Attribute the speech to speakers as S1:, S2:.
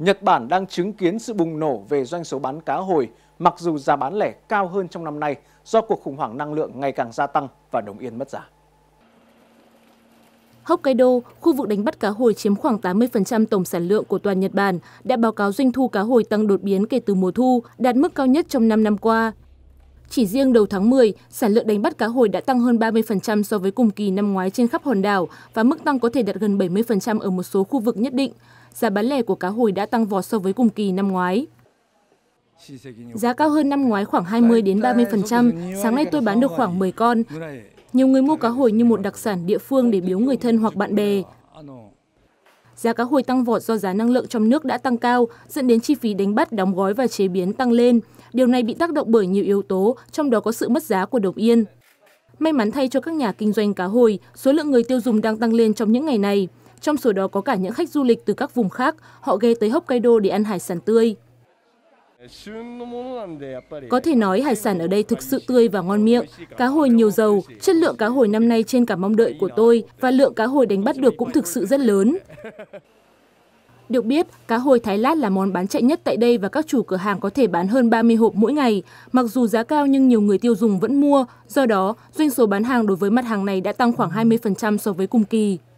S1: Nhật Bản đang chứng kiến sự bùng nổ về doanh số bán cá hồi, mặc dù giá bán lẻ cao hơn trong năm nay do cuộc khủng hoảng năng lượng ngày càng gia tăng và đồng yên mất giá.
S2: Hokkaido, khu vực đánh bắt cá hồi chiếm khoảng 80% tổng sản lượng của toàn Nhật Bản, đã báo cáo doanh thu cá hồi tăng đột biến kể từ mùa thu, đạt mức cao nhất trong 5 năm qua. Chỉ riêng đầu tháng 10, sản lượng đánh bắt cá hồi đã tăng hơn 30% so với cùng kỳ năm ngoái trên khắp hòn đảo và mức tăng có thể đạt gần 70% ở một số khu vực nhất định giá bán lẻ của cá hồi đã tăng vọt so với cùng kỳ năm ngoái. Giá cao hơn năm ngoái khoảng 20 đến 30%, sáng nay tôi bán được khoảng 10 con. Nhiều người mua cá hồi như một đặc sản địa phương để biếu người thân hoặc bạn bè. Giá cá hồi tăng vọt do giá năng lượng trong nước đã tăng cao, dẫn đến chi phí đánh bắt, đóng gói và chế biến tăng lên. Điều này bị tác động bởi nhiều yếu tố, trong đó có sự mất giá của đồng yên. May mắn thay cho các nhà kinh doanh cá hồi, số lượng người tiêu dùng đang tăng lên trong những ngày này. Trong số đó có cả những khách du lịch từ các vùng khác, họ ghé tới Hokkaido để ăn hải sản tươi. Có thể nói hải sản ở đây thực sự tươi và ngon miệng, cá hồi nhiều dầu, chất lượng cá hồi năm nay trên cả mong đợi của tôi và lượng cá hồi đánh bắt được cũng thực sự rất lớn. Được biết, cá hồi Thái Lát là món bán chạy nhất tại đây và các chủ cửa hàng có thể bán hơn 30 hộp mỗi ngày. Mặc dù giá cao nhưng nhiều người tiêu dùng vẫn mua, do đó doanh số bán hàng đối với mặt hàng này đã tăng khoảng 20% so với cùng kỳ.